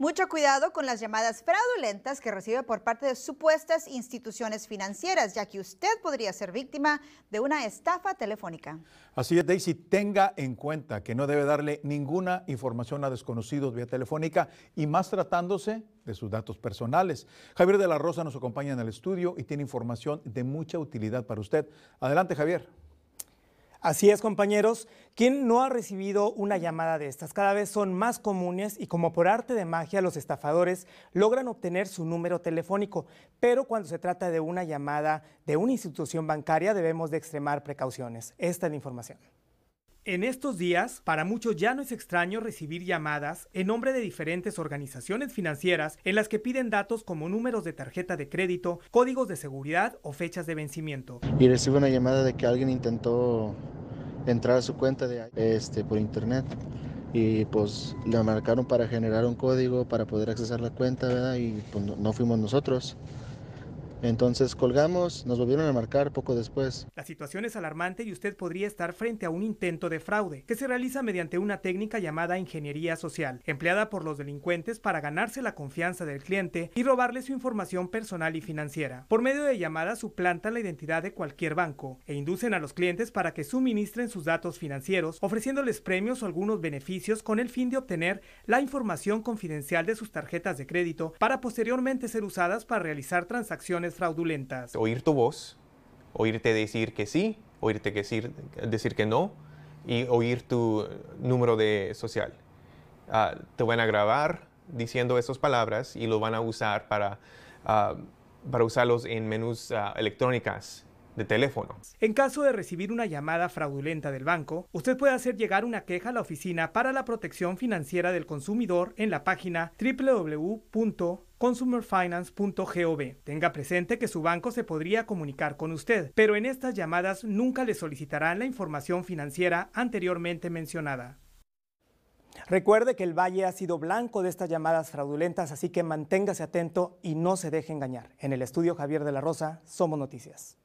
Mucho cuidado con las llamadas fraudulentas que recibe por parte de supuestas instituciones financieras, ya que usted podría ser víctima de una estafa telefónica. Así es, Daisy, tenga en cuenta que no debe darle ninguna información a desconocidos vía telefónica y más tratándose de sus datos personales. Javier de la Rosa nos acompaña en el estudio y tiene información de mucha utilidad para usted. Adelante, Javier. Así es, compañeros. ¿Quién no ha recibido una llamada de estas? Cada vez son más comunes y como por arte de magia los estafadores logran obtener su número telefónico, pero cuando se trata de una llamada de una institución bancaria debemos de extremar precauciones. Esta es la información. En estos días, para muchos ya no es extraño recibir llamadas en nombre de diferentes organizaciones financieras en las que piden datos como números de tarjeta de crédito, códigos de seguridad o fechas de vencimiento. Y recibo una llamada de que alguien intentó entrar a su cuenta de, este, por internet y pues le marcaron para generar un código para poder accesar la cuenta, Y pues no fuimos nosotros. Entonces colgamos, nos volvieron a marcar poco después. La situación es alarmante y usted podría estar frente a un intento de fraude que se realiza mediante una técnica llamada ingeniería social, empleada por los delincuentes para ganarse la confianza del cliente y robarle su información personal y financiera. Por medio de llamadas suplantan la identidad de cualquier banco e inducen a los clientes para que suministren sus datos financieros, ofreciéndoles premios o algunos beneficios con el fin de obtener la información confidencial de sus tarjetas de crédito para posteriormente ser usadas para realizar transacciones fraudulentas. Oír tu voz, oírte decir que sí, oírte decir, decir que no y oír tu número de social. Ah, te van a grabar diciendo esas palabras y lo van a usar para, ah, para usarlos en menús ah, electrónicas de teléfono. En caso de recibir una llamada fraudulenta del banco, usted puede hacer llegar una queja a la Oficina para la Protección Financiera del Consumidor en la página www consumerfinance.gov. Tenga presente que su banco se podría comunicar con usted, pero en estas llamadas nunca le solicitarán la información financiera anteriormente mencionada. Recuerde que el Valle ha sido blanco de estas llamadas fraudulentas, así que manténgase atento y no se deje engañar. En el estudio Javier de la Rosa, Somos Noticias.